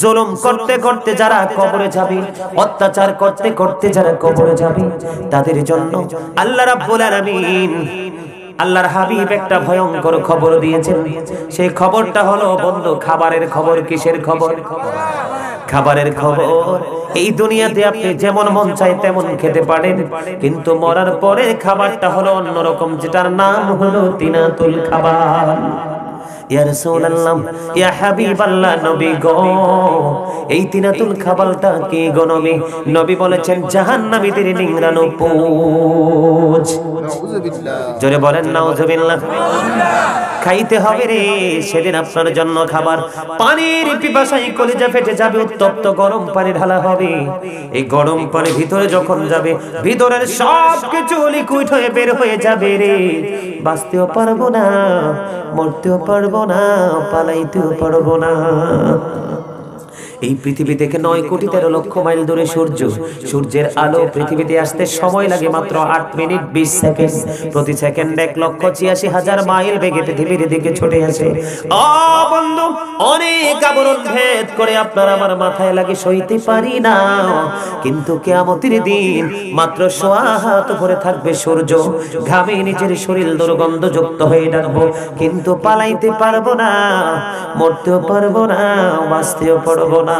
জুলুম করতে করতে যারা কবরে যাবে অত্যাচার করতে করতে যারা কবরে যাবে তাদের জন্য আল্লাহ রাব্বুল আলামিন আল্লাহর হাবিব একটা ভয়ঙ্কর খবর দিয়েছেন সেই খবরটা হলো বন্ধু খাবারের খবর কিসের খবর খাবারের খবর এই দুনিয়াতে আপনি যেমন মন চাই তেমন খেতে পারেন কিন্তু মরার পরে খাবারটা হলো অন্যরকম যেটার নাম হলো তিনাতুল খাবার জোরে বলেন খাইতে হবে রে সেদিন আপনার জন্য খাবার পানির পিপাসাই কলিজা ফেটে যাবে উত্তপ্ত গরম পানি ঢালা হবে এই গরম পানি ভিতরে যখন যাবে ভিতরের সব কিছু লিকুইড হয়ে বের হয়ে যাবে রে বাঁচতেও পারবো না মরতেও পারবো না পালাইতেও পারবো না এই পৃথিবী থেকে নয় কোটি তেরো লক্ষ মাইল দূরে সূর্য সূর্যের আলো পৃথিবীতে আসতে সময় লাগে মাত্র আট মিনিট বিশ সেকেন্ড প্রতি সেকেন্ড এক লক্ষ ছিয়াশি হাজার মাইল বেগে পৃথিবীর দিকে ছুটে আসে বন্ধু অনেক আবরণ ভেদ করে আপনার আমার মাথায় লাগে সইতে পারি না কিন্তু কেয়ামতির দিন মাত্র সোয়া হাত ভরে থাকবে সূর্য ঘামে নিজের শরীর দুর্গন্ধ যুক্ত হয়ে ডাকবো কিন্তু পালাইতে পারবো না মরতেও পারবো না বাঁচতেও পারবো না না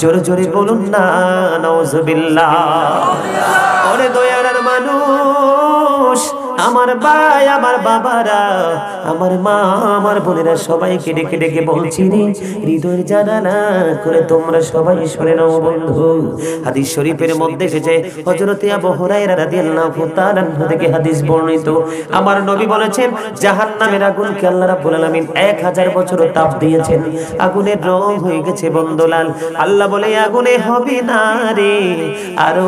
জোরে জোরে বলুন না নজবিল্লা দয়া আমার ভাই আমার বাবারা আমার মা আমার বোনেরা সবাই কেটে কেটে ডেকে বলছি রে হৃদয় জানা না করে তোমরা সবাই শুনে নাও বন্ধু হাদিস শরীফের মধ্যে এসেছে হযরতে আবু হুরায়রা রাদিয়াল্লাহু তাআলা থেকে হাদিস বর্ণিত আমার নবী বলেছেন জাহান্নামের আগুনকে আল্লাহ রাব্বুল আলামিন 1000 বছর তাপ দিয়েছেন আগুনের রং হয়ে গেছে বন্ধলাল আল্লাহ বলে আগুনে হবে না রে আরো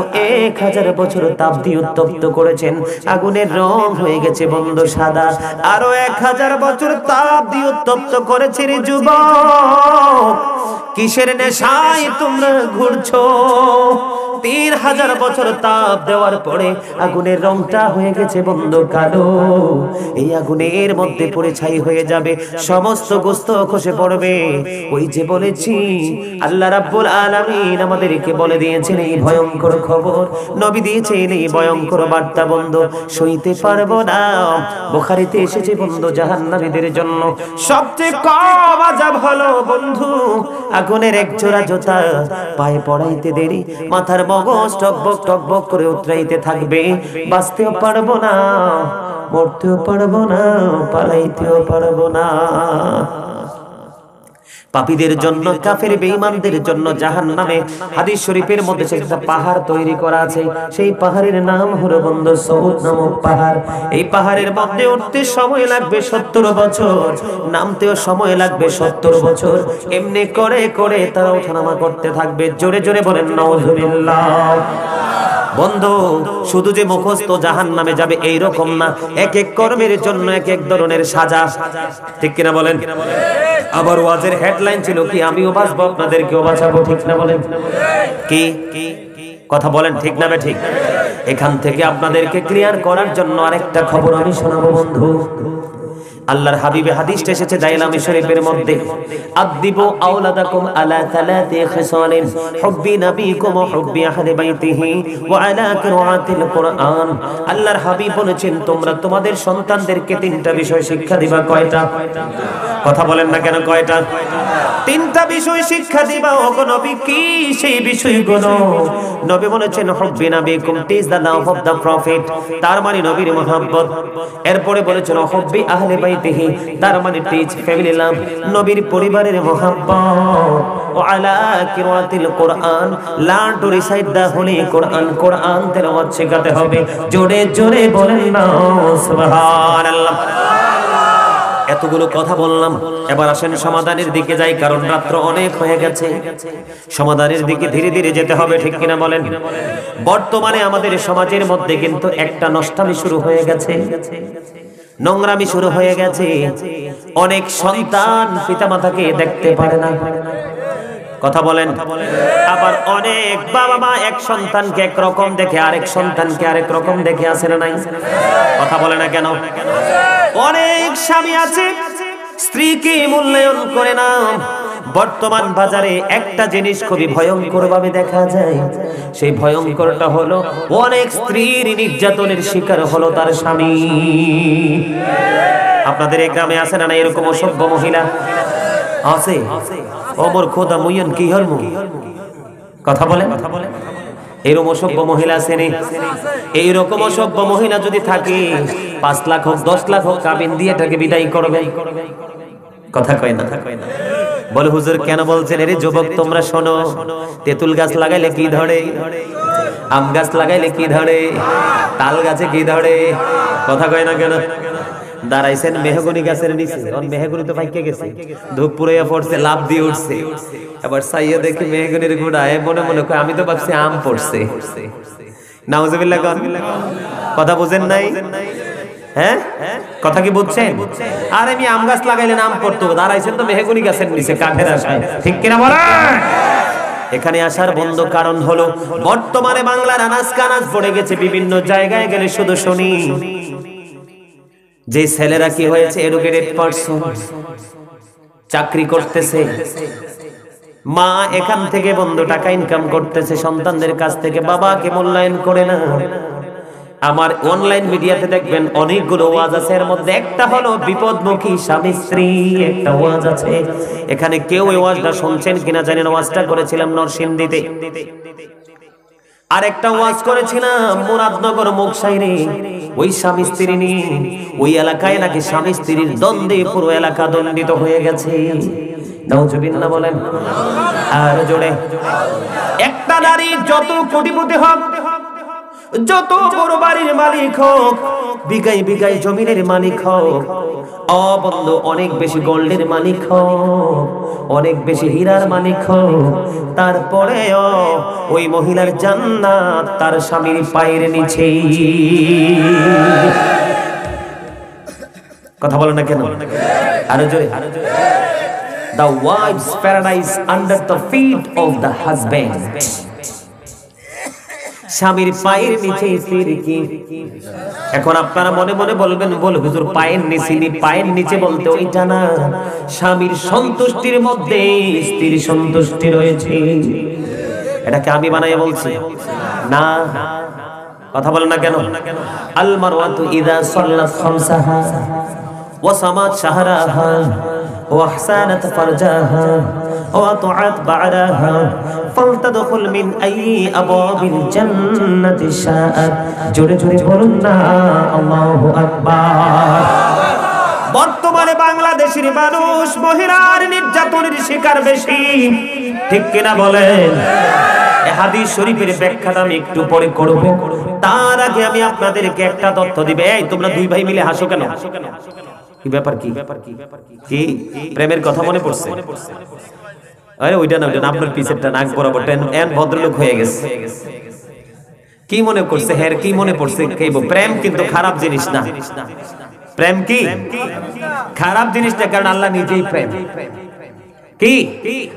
1000 বছর তাপ দিয়ে উত্তপ্ত করেছেন আগুনের রং হয়ে গেছে বন্ধু সাদা আরো এক হাজার বছর তাপ দিয়ে উত্তপ্ত করেছে রে যুব কিসের নেশায় তোমরা ঘুরছো তিন হাজার বছর তাপ দেওয়ার পরে আগুনের রংটা হয়ে গেছে বন্ধ কালো এই আগুনের মধ্যে পড়ে ছাই হয়ে যাবে সমস্ত গোস্ত খসে পড়বে ওই যে বলেছি আল্লাহ রাব্বুল আলামিন আমাদেরকে বলে দিয়েছেন এই ভয়ঙ্কর খবর নবী দিয়েছেন এই ভয়ঙ্কর বার্তা বন্ধ সইতে পারবো না বোখারিতে এসেছে বন্ধ জাহান জাহান্নামীদের জন্য সবচেয়ে কম আজাব হলো বন্ধু আগুনের এক জোড়া জোতা পায়ে পড়াইতে দেরি মাথার মগজ টকবক টকবক করে উতরাইতে থাকবে বাঁচতেও পারবো না মরতেও পারবো না পালাইতেও পারবো না পাপীদের জন্য কাফের বেঈমানদের জন্য জাহান্নামে হাদিস শরীফের মধ্যে একটা পাহাড় তৈরি করা আছে সেই পাহাড়ের নাম হলো বন্ধ সৌদ নামক পাহাড় এই পাহাড়ের মধ্যে উঠতে সময় লাগবে 70 বছর নামতেও সময় লাগবে 70 বছর এমনি করে করে তারা ওঠানামা করতে থাকবে জোরে জোরে বলেন নাউজুবিল্লাহ বন্ধু শুধু যে মুখস্থ জাহান নামে যাবে এই রকম না এক এক কর্মের জন্য এক এক ধরনের সাজা ঠিক কিনা বলেন আবার ওয়াজের হেডলাইন ছিল কি আমিও বাঁচবো আপনাদেরকেও বাঁচাবো ঠিক না বলেন কি কথা বলেন ঠিক না ঠিক এখান থেকে আপনাদেরকে ক্লিয়ার করার জন্য আরেকটা খবর আমি শোনাবো বন্ধু আল্লাহর হাবিবে হাদিসটা এসেছে দাইলামি শরীফের মধ্যে আদিবু আওলাদাকুম আলা সালাতি খিসালিন হুব্বি নাবিকুম ওয়া হুব্বি আহলি বাইতিহি ওয়া আলা কিরাআতিল কুরআন আল্লাহর হাবিব বলেছেন তোমরা তোমাদের সন্তানদেরকে তিনটা বিষয় শিক্ষা দিবা কয়টা কথা বলেন না কেন কয়টা তিনটা বিষয় শিক্ষা দিবা ওগো নবী কি সেই বিষয়গুলো নবী বলেছেন হুব্বি নাবিকুম টিজ দা লাভ অফ দা প্রফেট তার মানে নবীর মহব্বত এরপরে বলেছেন হুব্বি আহলে আলাইহি তার মানে টিচ ফ্যামিলি লাভ নবীর পরিবারের মহাব্বত ও আলা কিরাতিল কোরআন learn to recite the holy Quran কোরআন তেলাওয়াত শেখাতে হবে জোরে জোরে বলেন না সুবহানাল্লাহ এতগুলো কথা বললাম এবার আসেন সমাধানের দিকে যাই কারণ রাত্র অনেক হয়ে গেছে সমাধানের দিকে ধীরে ধীরে যেতে হবে ঠিক কিনা বলেন বর্তমানে আমাদের সমাজের মধ্যে কিন্তু একটা নষ্টামি শুরু হয়ে গেছে নোংরামি শুরু হয়ে গেছে অনেক সন্তান পিতা মাতাকে দেখতে পারে না কথা বলেন আবার অনেক বাবা মা এক সন্তানকে এক রকম দেখে আরেক সন্তানকে আরেক রকম দেখে আসে না নাই কথা বলে না কেন অনেক স্বামী আছে স্ত্রীকে মূল্যায়ন করে না বর্তমান বাজারে একটা জিনিস খুবই ভয়ঙ্কর ভাবে দেখা যায় সেই ভয়ঙ্করটা হলো অনেক স্ত্রীর নির্যাতনের শিকার হলো তার স্বামী আপনাদের এই গ্রামে আছে না না এরকম অসভ্য মহিলা আছে অমর খোদা মুইয়ন কি হল কথা বলে কথা বলে এরকম অসভ্য মহিলা আছে এইরকম অসভ্য মহিলা যদি থাকে পাঁচ লাখ হোক দশ লাখ হোক কাবিন দিয়ে এটাকে বিদায় করবে কথা কয় না বলে হুজুর কেন বলছেন এরে যুবক তোমরা শোনো তেঁতুল গাছ লাগাইলে কি ধরে আম গাছ লাগাইলে কি ধরে তাল গাছে কি ধরে কথা কয় না কেন দাঁড়াইছেন মেহগুনি গাছের নিচে কারণ মেহগুনি তো ভাইকে গেছে ধূপ পুরাইয়া পড়ছে লাভ দিয়ে উঠছে এবার সাইয়া দেখি মেহগুনির গুড়ায় মনে মনে করে আমি তো ভাবছি আম পড়ছে নাউজুবিল্লাহ কথা বুঝেন নাই হ্যাঁ কথা কি বুঝছেন আর আমি আম গাছ লাগাইলে নাম করতো দাঁড়াইছেন তো মেহেগুনি গাছের নিচে কাঠের আশায় ঠিক কিনা বলেন এখানে আসার বন্ধ কারণ হলো বর্তমানে বাংলার আনাজ কানাজ পড়ে গেছে বিভিন্ন জায়গায় গেলে শুধু শুনি যে ছেলেরা কি হয়েছে এডুকেটেড পার্সন চাকরি করতেছে মা এখান থেকে বন্ধ টাকা ইনকাম করতেছে সন্তানদের কাছ থেকে বাবাকে মূল্যায়ন করে না আমার অনলাইন মিডিয়াতে দেখবেন অনেকগুলো ওয়াজ আছে এর মধ্যে একটা হলো বিপদমুখী স্বামী স্ত্রী একটা ওয়াজ আছে এখানে কেউ এই ওয়াজটা শুনছেন কিনা জানেন ওয়াজটা করেছিলাম নরসিংদীতে আর একটা ওয়াজ করেছিলাম মুরাদনগর মুখসাইরে ওই স্বামী স্ত্রী নিয়ে ওই এলাকায় নাকি স্বামী স্ত্রীর দ্বন্দ্বে পুরো এলাকা দণ্ডিত হয়ে গেছে বলেন আর জোরে একটা নারী যত কোটিপতি হোক যত বড় বাড়ির মালিক হোক বিঘাই বিঘাই জমিনের মালিক হোক অবন্ধ অনেক বেশি গোল্ডের মালিক হোক অনেক বেশি হীরার মালিক হোক তারপরেও ওই মহিলার জান্নাত তার স্বামীর পায়ের নিচে কথা বলে না কেন আরো জোরে the wife paradise under the feet of the husband স্বামীর পায়ের নিচে ফিরকি কি এখন আপনারা মনে মনে বলবেন বল হুজুর পায়ের নিচে পায়ের নিচে বলতে ওইটা না স্বামীর সন্তুষ্টির মধ্যে স্ত্রীর সন্তুষ্টি রয়েছে এটাকে আমি বানাই বলছি না কথা বলেন না কেন আল মারওয়াতু ইদা সাল্লাত খামসাহা ওয়া সামাত শাহরাহা ওয়া আহসানাত ফারজাহা وأطعت بعدها فلتدخل من أي أبواب الجنة شاءت جوري جوري بولنا الله أكبر বর্তমানে বাংলাদেশের মানুষ মহিলার নির্যাতনের শিকার বেশি ঠিক কিনা বলেন হাদিস শরীফের ব্যাখ্যাটা আমি একটু পরে করবো তার আগে আমি আপনাদেরকে একটা তথ্য দিবে এই তোমরা দুই ভাই মিলে হাসো কেন কি ব্যাপার কি কি প্রেমের কথা মনে পড়ছে আরে ওইটা না ওইটা আপনার পিছেরটা নাক বরাবর এন ভদ্রলোক হয়ে গেছে কি মনে করছে হ্যাঁ কি মনে পড়ছে কেব প্রেম কিন্তু খারাপ জিনিস না প্রেম কি খারাপ জিনিস না কারণ আল্লাহ নিজেই প্রেম কি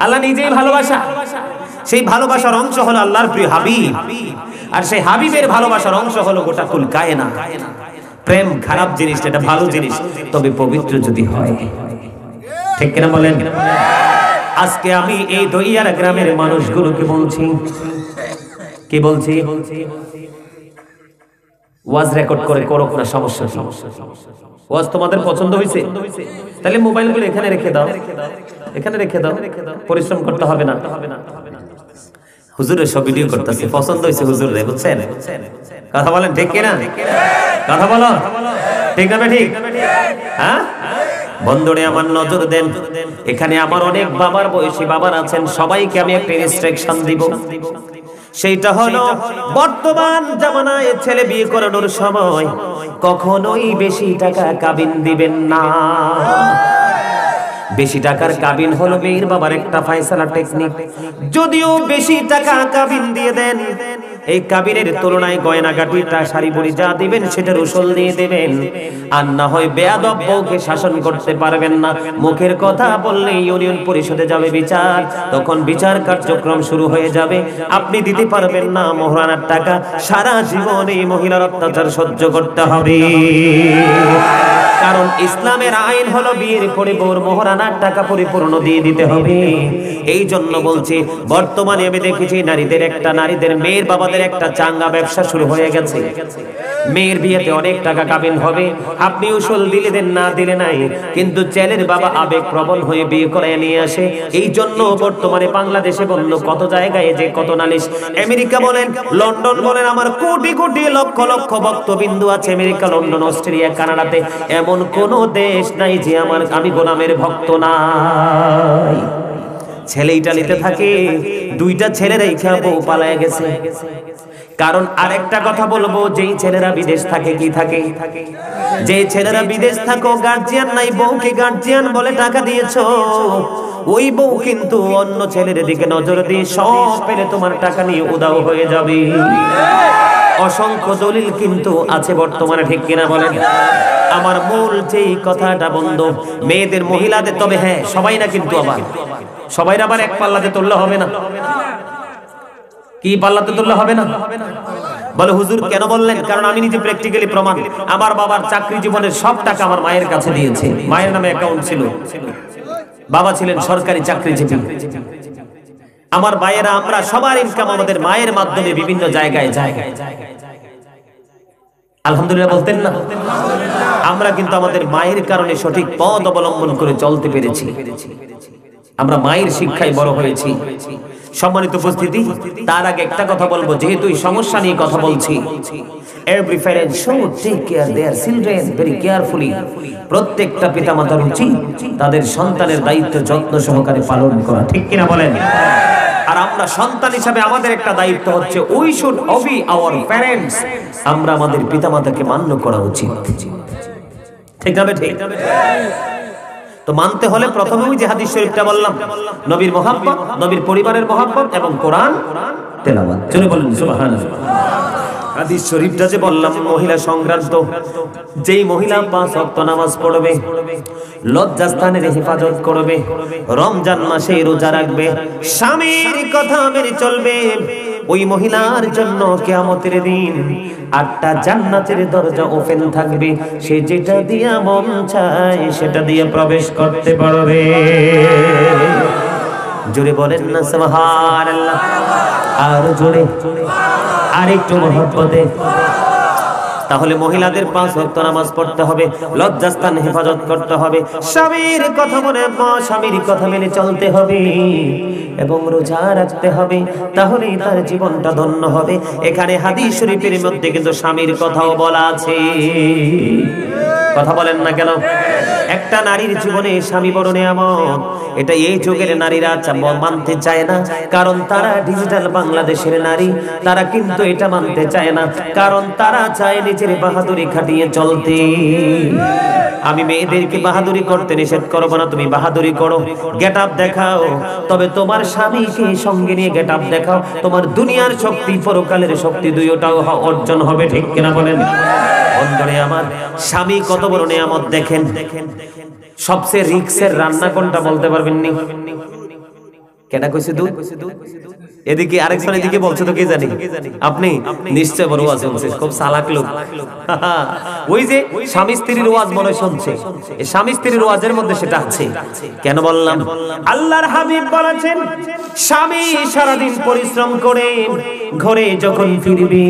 আল্লাহ নিজেই ভালোবাসা সেই ভালোবাসার অংশ হলো আল্লাহর প্রিয় হাবিব আর সেই হাবিবের ভালোবাসার অংশ হলো গোটা কুল কায়না প্রেম খারাপ জিনিস এটা ভালো জিনিস তবে পবিত্র যদি হয় ঠিক কিনা বলেন আজকে আমি এই দইয়ার গ্রামের মানুষগুলোকে বলছি কি বলছি ওয়াজ রেকর্ড করে করো না সমস্যা সমস্যা ওয়াজ তোমাদের পছন্দ হয়েছে তাহলে মোবাইলগুলো এখানে রেখে দাও এখানে রেখে দাও পরিশ্রম করতে হবে না হুজুরের সব ভিডিও করতেছে পছন্দ হয়েছে হুজুর রে বুঝছেন কথা বলেন ঠিক কিনা কথা বলো ঠিক না ঠিক হ্যাঁ বন্ধুরে আমার নজর দেন এখানে আমার অনেক বাবার বয়সী বাবার আছেন সবাইকে আমি একটা ইনস্ট্রাকশন দিব সেইটা হলো বর্তমান জামানায় ছেলে বিয়ে করানোর সময় কখনোই বেশি টাকা কাবিন দিবেন না বেশি টাকার কাবিন হলো মেয়ের বাবার একটা ফায়সালা টেকনিক যদিও বেশি টাকা কাবিন দিয়ে দেন এই কাবিরের তুলনায় গয়নাগাটিটা শাড়ি পরি যা দিবেন সেটার উসল দিয়ে দেবেন আর না হয় বেয়াদব বউকে শাসন করতে পারবেন না মুখের কথা বললে ইউনিয়ন পরিষদে যাবে বিচার তখন বিচার কার্যক্রম শুরু হয়ে যাবে আপনি দিতে পারবেন না মহারানার টাকা সারা জীবনে মহিলার অত্যাচার সহ্য করতে হবে কারণ ইসলামের আইন হলো বিয়ের পরে বোর মহারানার টাকা পরিপূর্ণ দিয়ে দিতে হবে এই জন্য বলছি বর্তমানে আমি দেখেছি নারীদের একটা নারীদের মেয়ের বাবাদের একটা চাঙ্গা ব্যবসা শুরু হয়ে গেছে মেয়ের বিয়েতে অনেক টাকা কাবিন হবে আপনি উসল দিলে দেন না দিলে নাই কিন্তু ছেলের বাবা আবেগ প্রবল হয়ে বিয়ে করায় নিয়ে আসে এই জন্য বর্তমানে বাংলাদেশে বলল কত জায়গায় যে কত নালিশ আমেরিকা বলেন লন্ডন বলেন আমার কোটি কোটি লক্ষ লক্ষ ভক্তবিন্দু আছে আমেরিকা লন্ডন অস্ট্রেলিয়া কানাডাতে এমন কোন দেশ নাই যে আমার আমি গোলামের ভক্ত না ছেলে ইটালিতে থাকে দুইটা ছেলে রেখে বউ পালায় গেছে কারণ আরেকটা কথা বলবো যেই ছেলেরা বিদেশ থাকে কি থাকে যে ছেলেরা বিদেশ থাকো গার্জিয়ান নাই বউকে গার্জিয়ান বলে টাকা দিয়েছ ওই বউ কিন্তু অন্য ছেলের দিকে নজর দিয়ে সব পেলে তোমার টাকা নিয়ে উদাও হয়ে যাবে অসংখ্য দলিল কিন্তু আছে বর্তমানে ঠিক কিনা বলেন আমার মূল যেই কথাটা বন্ধ মেয়েদের মহিলাদের তবে হ্যাঁ সবাই না কিন্তু আবার সবাই আবার এক পাল্লাতে তুললে হবে না কি পাল্লাতে তুললে হবে না বলে হুজুর কেন বললেন কারণ আমি নিজে প্র্যাকটিক্যালি প্রমাণ আমার বাবার চাকরি জীবনের সব টাকা আমার মায়ের কাছে দিয়েছে মায়ের নামে অ্যাকাউন্ট ছিল বাবা ছিলেন সরকারি চাকরিজীবী আমার মায়েরা আমরা সবার ইনকাম আমাদের মায়ের মাধ্যমে বিভিন্ন জায়গায় জায়গায় আলহামদুলিল্লাহ বলতেন না আমরা কিন্তু আমাদের মায়ের কারণে সঠিক পথ অবলম্বন করে চলতে পেরেছি আমরা মায়ের শিক্ষায় বড় হয়েছি সম্মানিত উপস্থিতি তার আগে একটা কথা বলবো যেহেতু এই সমস্যা নিয়ে কথা বলছি every parents should take care their children very carefully প্রত্যেকটা পিতামাতার উচিত তাদের সন্তানের দায়িত্ব যত্ন সহকারে পালন করা ঠিক কিনা বলেন আর আমরা সন্তান হিসাবে আমাদের একটা দায়িত্ব হচ্ছে we should obey our parents আমরা আমাদের পিতামাতাকে মান্য করা উচিত ঠিক না ঠিক তো মানতে হলে প্রথমে ওই যে হাদিস শরীফটা বললাম নবীর মহাব্বত নবীর পরিবারের মহাব্বত এবং কোরআন তেলাবাদ চলে বলুন সুবহানাল্লাহ হাদিস শরীফটা যে বললাম মহিলা সংক্রান্ত যেই মহিলা পাঁচ ওয়াক্ত নামাজ পড়বে লজ্জাস্থানের হেফাজত করবে রমজান মাসে রোজা রাখবে স্বামীর কথা মেনে চলবে ওই মহিলার জন্য কেয়ামতের দিন আটটা জান্নাতের দরজা ওপেন থাকবে সে যেটা দিয়া মন চায় সেটা দিয়ে প্রবেশ করতে পারবে জোরে বলেন না সুবহানাল্লাহ আর জোরে আর একটু মহব্বতে তাহলে মহিলাদের পাঁচ ভক্ত নামাজ পড়তে হবে লজ্জাস্থান হেফাজত করতে হবে স্বামীর কথা মনে স্বামীর কথা মেনে চলতে হবে এবং রোজা রাখতে হবে তাহলেই তার জীবনটা ধন্য হবে এখানে হাদিস শরীফের মধ্যে কিন্তু স্বামীর কথাও বলা আছে কথা বলেন না কেন একটা নারীর জীবনে স্বামী বড় নিয়ামত এটা এই যুগের নারীরা মানতে চায় না কারণ তারা ডিজিটাল বাংলাদেশের নারী তারা কিন্তু এটা মানতে চায় না কারণ তারা চায় নিজের বাহাদুরি খাটিয়ে চলতে আমি মেয়েদেরকে বাহাদুরি করতে নিষেধ করবো না তুমি বাহাদুরি করো গেট আপ দেখাও তবে তোমার স্বামীকে সঙ্গে নিয়ে গেট আপ দেখাও তোমার দুনিয়ার শক্তি পরকালের শক্তি দুইটাও অর্জন হবে ঠিক কিনা বলেন অন্তরে আমার স্বামী কত বড় নিয়ামত দেখেন সবচেয়ে রিক্সের রান্না কোনটা বলতে পারবেন নি কইছে এদিকে এদিকে তো কে জানি আপনি নিশ্চয় বড় শুনছেন খুব লোক ওই যে স্বামী স্ত্রীর মনে শুনছে এই স্বামী স্ত্রীর ওয়াজের মধ্যে সেটা আছে কেন বললাম আল্লাহর হাবিব বলেছেন স্বামী সারাদিন পরিশ্রম করে ঘরে যখন ফিরবি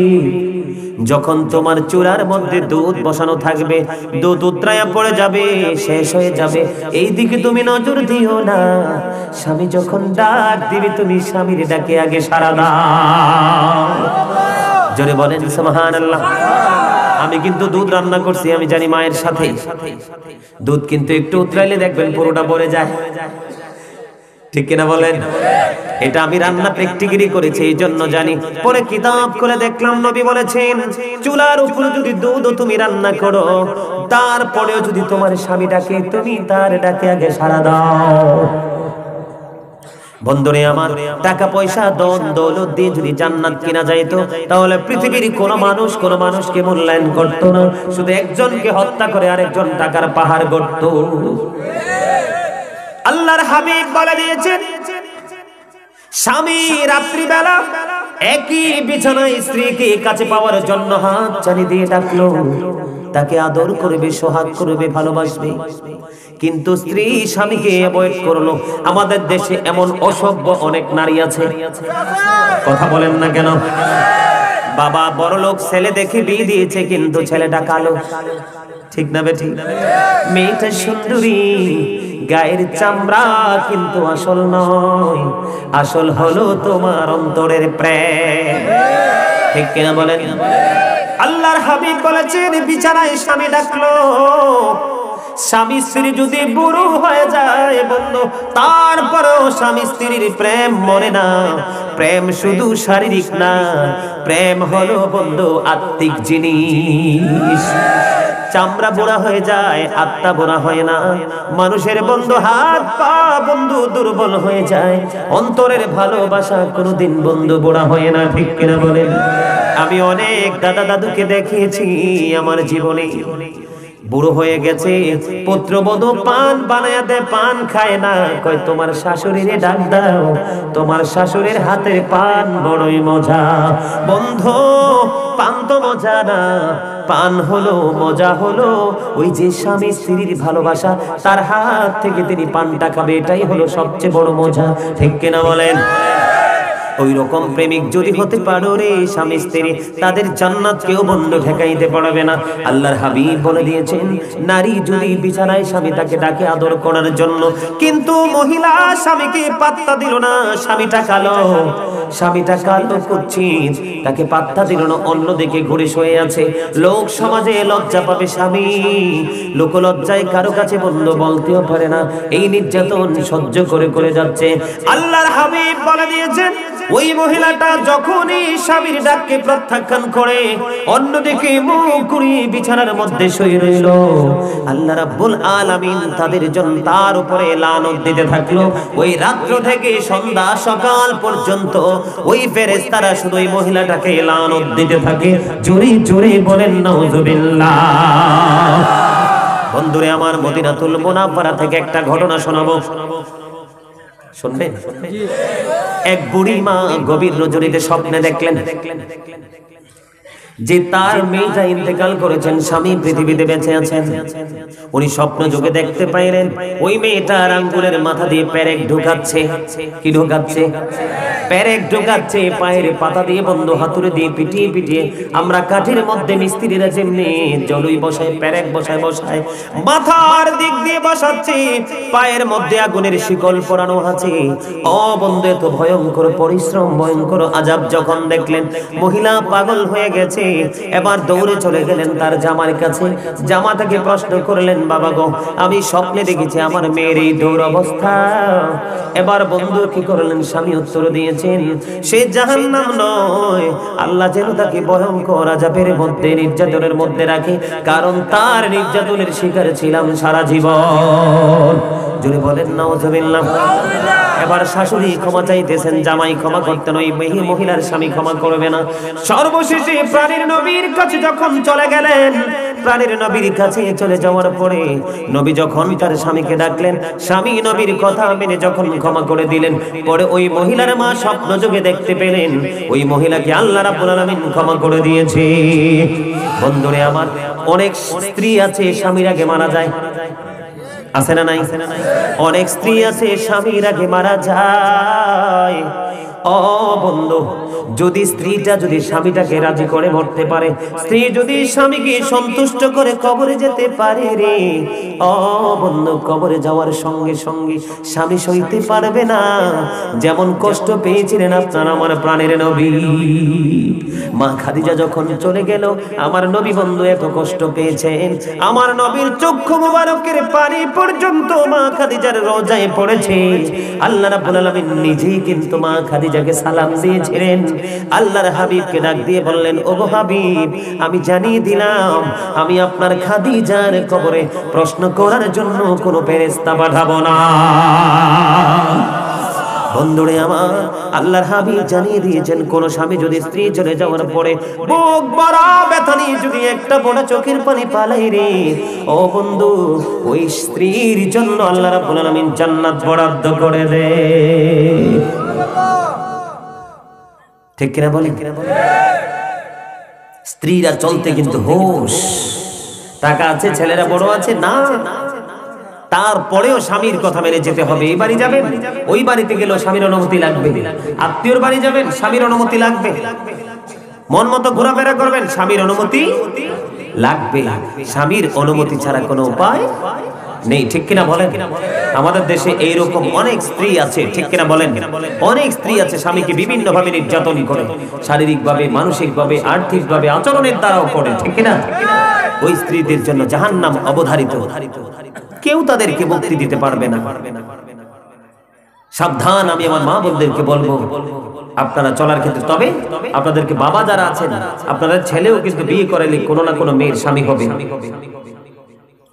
যখন তোমার চূড়ার মধ্যে দুধ বসানো থাকবে দুধ উত্রায়া পড়ে যাবে শেষ হয়ে যাবে এই দিকে তুমি নজর দিও না স্বামী যখন ডাক দিবে তুমি স্বামীর ডাকে আগে সারা দা জোরে বলেন সুবহান আল্লাহ আমি কিন্তু দুধ রান্না করছি আমি জানি মায়ের সাথে দুধ কিন্তু একটু উত্রাইলে দেখবেন পুরোটা পরে যায় ঠিক কিনা বলেন এটা আমি রান্না প্র্যাকটিক্যালি করেছি এই জন্য জানি পরে কিতাব করে দেখলাম নবী বলেছেন চুলার উপরে যদি দুধ তুমি রান্না করো তারপরেও যদি তোমার স্বামী ডাকে তুমি তার ডাকে আগে সাড়া দাও বন্ধুরে আমার টাকা পয়সা দন দৌলত দিয়ে যদি জান্নাত কিনা যাইত তাহলে পৃথিবীর কোন মানুষ কোন মানুষকে মূল্যায়ন করত না শুধু একজনকে হত্যা করে আরেকজন টাকার পাহাড় গড়ত আল্লাহর হাবিব বলে দিয়েছেন স্বামী রাত্রিবেলা একই বিছানায় স্ত্রীকে কাছে পাওয়ার জন্য হাত চালি দিয়ে ডাকলো তাকে আদর করবে সোহাগ করবে ভালোবাসবে কিন্তু স্ত্রী স্বামীকে অ্যাভয়েড করলো আমাদের দেশে এমন অসভ্য অনেক নারী আছে কথা বলেন না কেন বাবা বড় লোক ছেলে দেখে বিয়ে দিয়েছে কিন্তু ছেলেটা কালো ঠিক না বেঠিক মেয়েটা সুন্দরী গায়ের চামড়া কিন্তু আসল নয় আসল হলো তোমার অন্তরের প্রেম ঠিক কিনা বলেন আল্লাহর হাবিব বলেছেন বিছানায় স্বামী ডাকলো স্বামী স্ত্রী যদি বুড়ো হয়ে যায় বন্ধু তারপরও স্বামী স্ত্রীর প্রেম মরে না প্রেম শুধু শারীরিক না প্রেম হলো বন্ধু আত্মিক জিনিস চামড়া বোড়া হয়ে যায় আত্মা বোড়া হয় না মানুষের বন্ধু হাত পা বন্ধু দুর্বল হয়ে যায় অন্তরের ভালোবাসা কোনোদিন বন্ধু বোড়া হয় না ঠিক কিনা বলে আমি অনেক দাদা দাদুকে দেখিয়েছি আমার জীবনে বুড়ো হয়ে গেছে পুত্রবধূ পান বানায়াতে পান খায় না কয় তোমার শাশুড়ির ডাক দাও তোমার শাশুড়ির হাতে পান বড়ই মজা বন্ধু পান তো মজা না পান হলো মজা হলো ওই যে স্বামী স্ত্রীর ভালোবাসা তার হাত থেকে তিনি পানটা খাবে এটাই হলো সবচেয়ে বড় মজা ঠিক কিনা বলেন ওই রকম প্রেমিক যদি হতে পারো রে স্বামী স্ত্রী তাদের জান্নাত কেউ বন্ধ ঠেকাইতে পারবে না আল্লাহর হাবিব বলে দিয়েছেন নারী যদি বিছানায় স্বামী তাকে ডাকে আদর করার জন্য কিন্তু মহিলা স্বামীকে পাত্তা দিল না স্বামীটা কালো স্বামীটা কালো কুচ্ছিত তাকে পাত্তা দিল না অন্যদিকে ঘুরে শুয়ে আছে লোক সমাজে লজ্জা পাবে স্বামী লোকলজ্জায় কারো কাছে বন্ধ বলতেও পারে না এই নির্যাতন সহ্য করে করে যাচ্ছে আল্লাহর হাবিব বলে দিয়েছেন ওই মহিলাটা যখনই স্বামীর ডাককে প্রত্যাখ্যান করে অন্যদিকে মুখ ঘুরিয়ে বিছানার মধ্যে শুয়ে রইল আল্লাহ রাব্বুল আলামিন তাদের জন্য তার উপরে লানত দিতে থাকলো ওই রাত্র থেকে সন্ধ্যা সকাল পর্যন্ত ওই ফেরেশতারা শুধু ওই মহিলাটাকে লানত দিতে থাকে জোরে জোরে বলেন নাউজুবিল্লাহ বন্ধুরে আমার মদিনাতুল মুনাফফারা থেকে একটা ঘটনা শোনাবো শুনবেন এক বুড়ি মা গভীর রজনীতে স্বপ্নে দেখলেন যে তার মেয়েটা ইন্তেকাল করেছেন স্বামী পৃথিবীতে বেঁচে আছেন উনি স্বপ্ন যুগে দেখতে পাইলেন ওই আর আঙ্গুলের মাথা দিয়ে প্যারেক ঢুকাচ্ছে কি ঢুকাচ্ছে প্যারেক ঢোকাচ্ছে পায়ের পাতা দিয়ে বন্ধ হাতুড়ে দিয়ে পিটিয়ে পিটিয়ে আমরা কাঠের মধ্যে মিস্ত্রিরা যেমনি জলই বসায় প্যারেক বসায় বসায় মাথার দিক দিয়ে বসাচ্ছে পায়ের মধ্যে আগুনের শিকল পরানো আছে ও বন্ধু এত ভয়ঙ্কর পরিশ্রম ভয়ঙ্কর আজাব যখন দেখলেন মহিলা পাগল হয়ে গেছে এবার দৌড়ে চলে গেলেন তার জামার কাছে জামা তাকে প্রশ্ন করলেন বাবা গো আমি স্বপ্নে দেখেছি আমার মেয়ের এই দৌড় অবস্থা এবার বন্ধু কি করলেন স্বামী উত্তর দিয়েছে দিয়েছেন সে জাহান্নাম নয় আল্লাহ যেন তাকে ভয়ঙ্কর আজাবের মধ্যে নির্যাতনের মধ্যে রাখে কারণ তার নির্যাতনের শিকার ছিলাম সারা জীবন জুড়ে বলেন না এবার শাশুড়ি ক্ষমা চাইতেছেন জামাই ক্ষমা করতে নই মেহি মহিলার স্বামী ক্ষমা করবে না সর্বশেষে প্রাণীর নবীর কাছে যখন চলে গেলেন প্রাণীর নবীর কাছে চলে যাওয়ার পরে নবী যখন তার স্বামীকে ডাকলেন স্বামী নবীর কথা মেনে যখন ক্ষমা করে দিলেন পরে ওই মহিলার মা স্বপ্ন যোগে দেখতে পেলেন ওই মহিলাকে আল্লাহ রাব্বুল আলামিন ক্ষমা করে দিয়েছে বন্ধুরে আমার অনেক স্ত্রী আছে স্বামীর আগে মারা যায় আছে না নাই অনেক স্ত্রী আছে স্বামীর আগে মারা যায় যদি স্ত্রীটা যদি স্বামীটাকে রাজি করে মরতে পারে স্ত্রী যদি স্বামীকে সন্তুষ্ট করে কবরে যেতে পারে রে কবরে যাওয়ার সঙ্গে সঙ্গে স্বামী সইতে পারবে না যেমন কষ্ট পেয়েছিলেন আপনার আমার প্রাণের নবী মা খাদিজা যখন চলে গেল আমার নবী বন্ধু এত কষ্ট পেয়েছেন আমার নবীর চক্ষু মুবারকের পানি পর্যন্ত মা খাদিজার রোজায় পড়েছে আল্লাহ রাব্বুল আলামিন নিজেই কিন্তু মা খাদিজা যাকে সালাম দিয়েছিলেন আল্লাহর হাবিবকে ডাক দিয়ে বললেন ও হাবিব আমি জানিয়ে দিলাম আমি আপনার খাদি যান কবরে প্রশ্ন করার জন্য কোনো ফেরেস্তা পাঠাবো না বন্ধুরে আমার আল্লাহর হাবিব জানিয়ে দিয়েছেন কোন স্বামী যদি স্ত্রী চলে যাওয়ার পরে বুক বড় ব্যথা নিয়ে যদি একটা বড় চোখের পানি পালাই রে ও বন্ধু ওই স্ত্রীর জন্য আল্লাহ রাব্বুল আলামিন জান্নাত বরাদ্দ করে দেয় ঠিক কিনা বলি স্ত্রীরা চলতে কিন্তু হোস টাকা আছে ছেলেরা বড় আছে না তারপরেও স্বামীর কথা মেনে যেতে হবে এই বাড়ি যাবেন ওই বাড়িতে গেলেও স্বামীর অনুমতি লাগবে আত্মীয়র বাড়ি যাবেন স্বামীর অনুমতি লাগবে মন মতো ঘোরাফেরা করবেন স্বামীর অনুমতি লাগবে স্বামীর অনুমতি ছাড়া কোনো উপায় নেই ঠিক কিনা বলেন আমাদের দেশে এইরকম অনেক স্ত্রী আছে ঠিক কিনা বলেন অনেক স্ত্রী আছে স্বামীকে বিভিন্ন ভাবে নির্যাতন করে শারীরিক ভাবে মানসিক ভাবে আর্থিক ভাবে আচরণের দ্বারাও করে ঠিক কিনা ওই স্ত্রীদের জন্য জাহান্নাম অবধারিত কেউ তাদেরকে মুক্তি দিতে পারবে না সাবধান আমি আমার মা বোনদেরকে বলবো আপনারা চলার ক্ষেত্রে তবে আপনাদেরকে বাবা যারা আছেন আপনাদের ছেলেও কিন্তু বিয়ে করালে কোনো না কোনো মেয়ের স্বামী হবে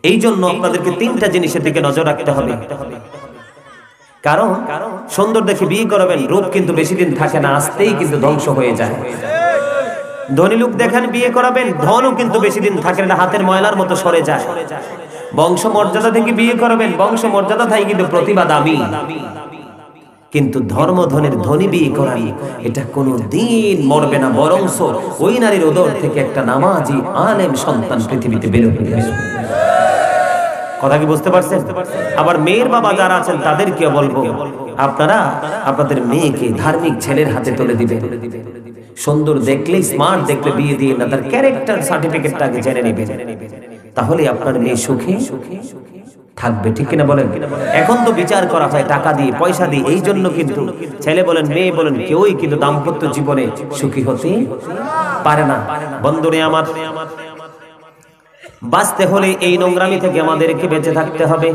এই জন্য আপনাদেরকে তিনটা জিনিসের দিকে নজর রাখতে হবে কারণ সুন্দর দেখে বিয়ে করাবেন রূপ কিন্তু বেশি দিন থাকে না আসতেই কিন্তু ধ্বংস হয়ে যায় ধনী লোক দেখেন বিয়ে করাবেন ধনও কিন্তু বেশি দিন থাকে না হাতের ময়লার মতো সরে যায় বংশ মর্যাদা থেকে বিয়ে করাবেন বংশ মর্যাদা থাকে কিন্তু প্রতিবাদ আমি কিন্তু ধর্ম ধনের ধনী বিয়ে করাই এটা কোনো দিন মরবে না বরংস ওই নারীর উদর থেকে একটা নামাজি আলেম সন্তান পৃথিবীতে বেরোবে কথা কি বুঝতে পারছেন আবার মেয়ের বাবা যারা আছেন তাদেরকে বলবো আপনারা আপনাদের মেয়েকে ধার্মিক ছেলের হাতে তুলে দিবেন সুন্দর দেখলে স্মার্ট দেখলে বিয়ে দিয়ে না তার ক্যারেক্টার সার্টিফিকেটটা আগে জেনে নেবেন তাহলে আপনার মেয়ে সুখী থাকবে ঠিক কিনা বলেন এখন তো বিচার করা হয় টাকা দিয়ে পয়সা দিয়ে এই জন্য কিন্তু ছেলে বলেন মেয়ে বলেন কেউই কিন্তু দাম্পত্য জীবনে সুখী হতে পারে না বন্ধুরে আমার বাঁচতে হলে এই নোংরামি থেকে আমাদেরকে বেঁচে থাকতে হবে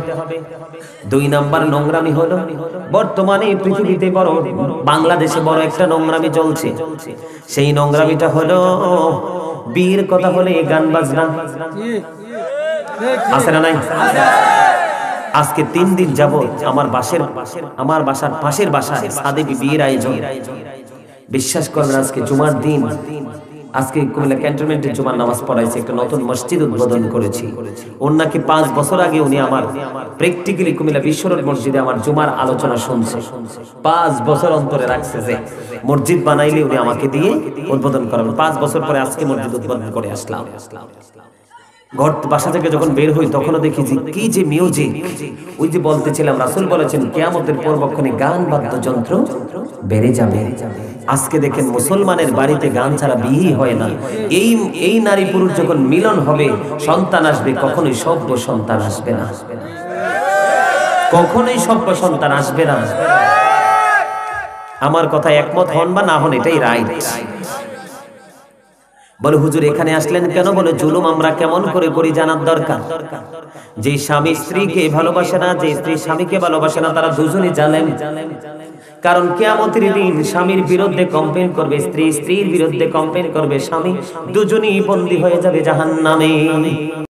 দুই নাম্বার নোংরামি হলো বর্তমানে পৃথিবীতে বড় বাংলাদেশে বড় একটা নোংরামি চলছে সেই নোংরামিটা হলো বীর কথা হলে গান বাজনা আছে না নাই আজকে তিন দিন যাব আমার বাসের আমার বাসার পাশের বাসায় সাদেবী বীর আয়োজন বিশ্বাস করেন আজকে জুমার দিন আজকে কুমিল্লা ক্যান্টনমেন্টে জুমার নামাজ পড়াইছি একটা নতুন মসজিদ উদ্বোধন করেছি ওর নাকি পাঁচ বছর আগে উনি আমার প্র্যাকটিক্যালি কুমিল্লা বিশ্বরোড মসজিদে আমার জুমার আলোচনা শুনছে পাঁচ বছর অন্তরে রাখছে যে মসজিদ বানাইলে উনি আমাকে দিয়ে উদ্বোধন করাবেন পাঁচ বছর পরে আজকে মসজিদ উদ্বোধন করে আসলাম ঘর বাসা থেকে যখন বের হই তখনও দেখি যে কি যে মিউজিক ওই যে বলতেছিলাম রাসুল বলেছেন কেয়ামতের পরবক্ষণে গান বাদ্যযন্ত্র বেড়ে যাবে আজকে দেখেন মুসলমানের বাড়িতে গান ছাড়া বিয়ে হয় না এই এই নারী পুরুষ যখন মিলন হবে সন্তান আসবে কখনোই সভ্য সন্তান আসবে না কখনোই সভ্য সন্তান আসবে না আমার কথা একমত হন বা না হন এটাই রাইট বলে হুজুর এখানে আসলেন কেন বলে জুলুম আমরা কেমন করে করি জানার দরকার যে স্বামী স্ত্রীকে ভালোবাসে না যে স্ত্রী স্বামীকে ভালোবাসে না তারা দুজনই জানেন কারণ কেয়ামতের দিন স্বামীর বিরুদ্ধে কমপ্লেন করবে স্ত্রী স্ত্রীর বিরুদ্ধে কমপ্লেন করবে স্বামী দুজনই বন্দী হয়ে যাবে জাহান্নামে